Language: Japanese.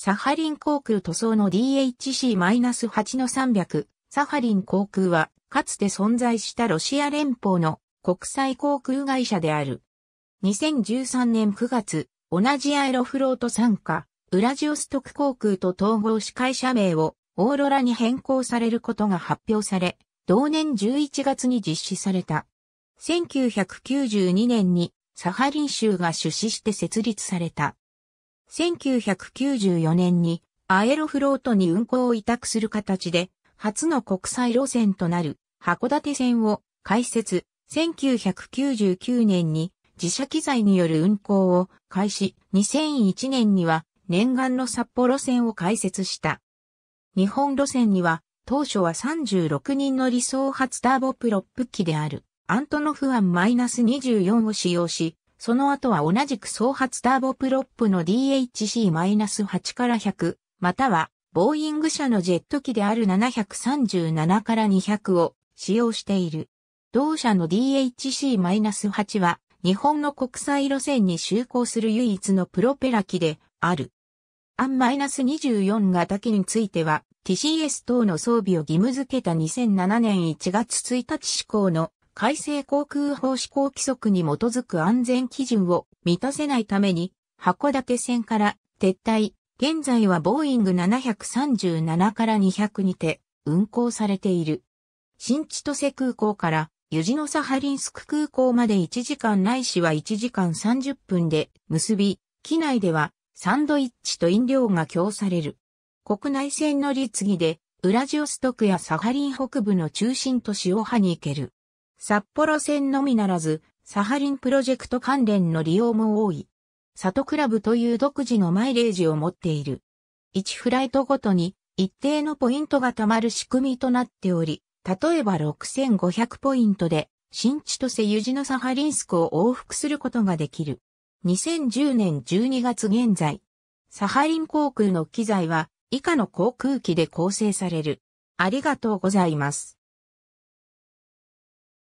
サハリン航空塗装の DHC-8 の300。サハリン航空は、かつて存在したロシア連邦の国際航空会社である。2013年9月、同じアエロフロート参加、ウラジオストク航空と統合し会社名をオーロラに変更されることが発表され、同年11月に実施された。1992年にサハリン州が出資して設立された。1994年にアエロフロートに運行を委託する形で、初の国際路線となる函館線を開設、1999年に自社機材による運行を開始、2001年には念願の札幌線を開設した。日本路線には当初は36人の理想発ターボプロップ機であるアントノフアン -24 を使用し、その後は同じく総発ターボプロップの DHC-8 から100、または、ボーイング社のジェット機である737から200を使用している。同社の DHC-8 は、日本の国際路線に就航する唯一のプロペラ機である。アン -24 型機については、TCS 等の装備を義務付けた2007年1月1日施行の改正航空法施行規則に基づく安全基準を満たせないために、函館線から撤退、現在はボーイング737から200にて運航されている。新千歳空港からユジノサハリンスク空港まで1時間ないしは1時間30分で結び、機内ではサンドイッチと飲料が供される。国内線のり継ぎで、ウラジオストクやサハリン北部の中心都市オハに行ける。札幌線のみならず、サハリンプロジェクト関連の利用も多い。サトクラブという独自のマイレージを持っている。1フライトごとに一定のポイントが貯まる仕組みとなっており、例えば6500ポイントで新千歳ユジノサハリンスクを往復することができる。2010年12月現在、サハリン航空の機材は以下の航空機で構成される。ありがとうございます。